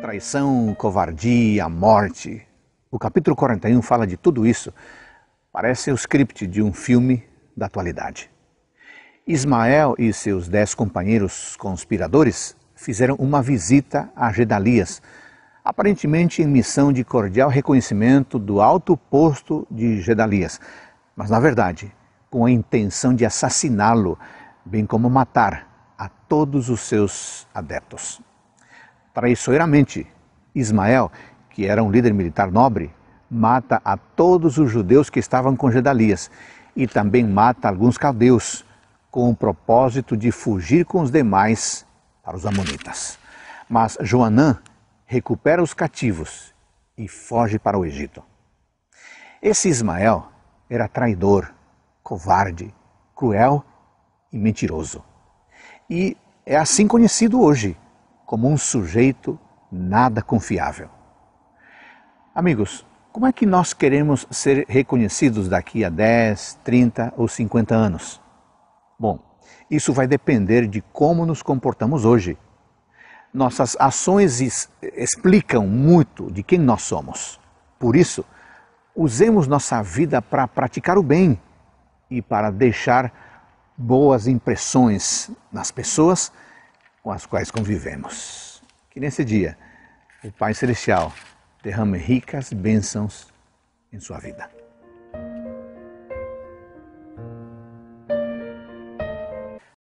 Traição, covardia, morte. O capítulo 41 fala de tudo isso. Parece o script de um filme da atualidade. Ismael e seus dez companheiros conspiradores fizeram uma visita a Gedalias, aparentemente em missão de cordial reconhecimento do alto posto de Gedalias, mas na verdade com a intenção de assassiná-lo, bem como matar a todos os seus adeptos traiçoeiramente, Ismael, que era um líder militar nobre, mata a todos os judeus que estavam com Gedalias e também mata alguns caldeus, com o propósito de fugir com os demais para os amonitas. Mas Joanã recupera os cativos e foge para o Egito. Esse Ismael era traidor, covarde, cruel e mentiroso. E é assim conhecido hoje como um sujeito nada confiável. Amigos, como é que nós queremos ser reconhecidos daqui a 10, 30 ou 50 anos? Bom, isso vai depender de como nos comportamos hoje. Nossas ações explicam muito de quem nós somos. Por isso, usemos nossa vida para praticar o bem e para deixar boas impressões nas pessoas com as quais convivemos. Que nesse dia o Pai Celestial derrame ricas bênçãos em sua vida.